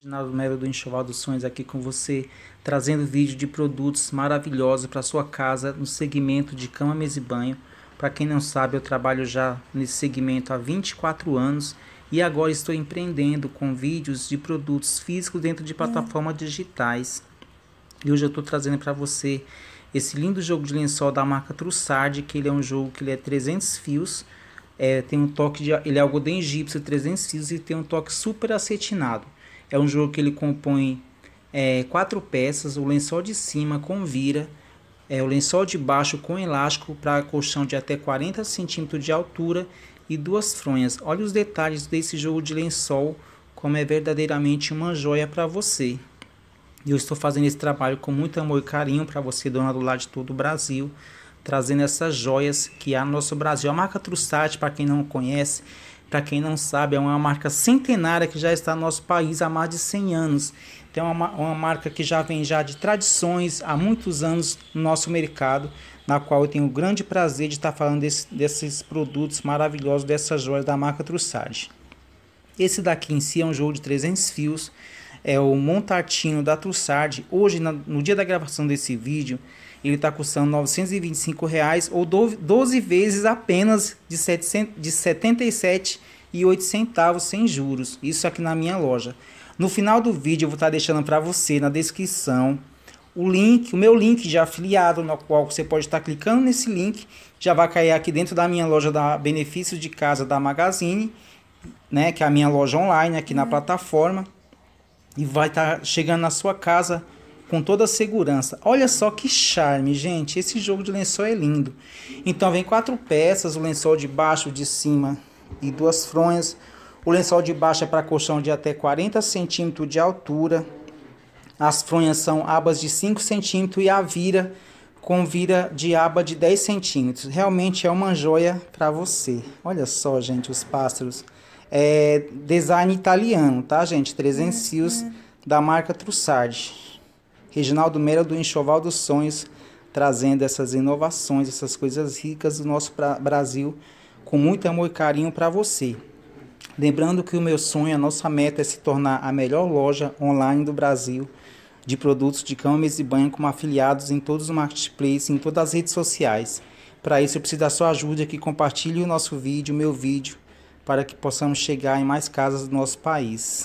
Reginaldo Melo do Enxoval dos Sonhos aqui com você, trazendo vídeo de produtos maravilhosos para sua casa no segmento de cama, mesa e banho. Para quem não sabe, eu trabalho já nesse segmento há 24 anos e agora estou empreendendo com vídeos de produtos físicos dentro de hum. plataformas digitais. E hoje eu estou trazendo para você esse lindo jogo de lençol da marca Trussard, que ele é um jogo que ele é 300 fios, é, tem um toque de, ele é algodão egípcio 300 fios e tem um toque super acetinado. É um jogo que ele compõe é, quatro peças, o lençol de cima com vira, é, o lençol de baixo com elástico para colchão de até 40 centímetros de altura e duas fronhas. Olha os detalhes desse jogo de lençol, como é verdadeiramente uma joia para você. E eu estou fazendo esse trabalho com muito amor e carinho para você, dona do lado de todo o Brasil, trazendo essas joias que há no nosso Brasil. A marca Trussati, para quem não conhece, para quem não sabe, é uma marca centenária que já está no nosso país há mais de 100 anos. Então, é uma, uma marca que já vem já de tradições há muitos anos no nosso mercado, na qual eu tenho o grande prazer de estar falando desse, desses produtos maravilhosos, dessas joias da marca Trussardi. Esse daqui em si é um jogo de 300 fios, é o Montatino da Trussardi. Hoje, no dia da gravação desse vídeo, ele está custando R$ 925,00 ou 12 vezes apenas de, 700, de 77,08 centavos sem juros. Isso aqui na minha loja. No final do vídeo eu vou estar tá deixando para você na descrição o link, o meu link já afiliado, no qual você pode estar tá clicando nesse link, já vai cair aqui dentro da minha loja da Benefício de Casa da Magazine, né, que é a minha loja online aqui na uhum. plataforma e vai estar tá chegando na sua casa com toda a segurança. Olha só que charme, gente. Esse jogo de lençol é lindo. Então vem quatro peças, o lençol de baixo, de cima e duas fronhas. O lençol de baixo é para colchão de até 40 centímetros de altura. As fronhas são abas de 5 centímetros e a vira com vira de aba de 10 centímetros. Realmente é uma joia para você. Olha só, gente, os pássaros. É, design italiano, tá, gente? 300 cios uhum. da marca Trussardi. Reginaldo Meira do Enxoval dos Sonhos, trazendo essas inovações, essas coisas ricas do nosso pra, Brasil, com muito amor e carinho para você. Lembrando que o meu sonho, a nossa meta é se tornar a melhor loja online do Brasil de produtos de cama, e banho como afiliados em todos os marketplaces, em todas as redes sociais. Para isso eu preciso da sua ajuda que compartilhe o nosso vídeo, o meu vídeo, para que possamos chegar em mais casas do nosso país.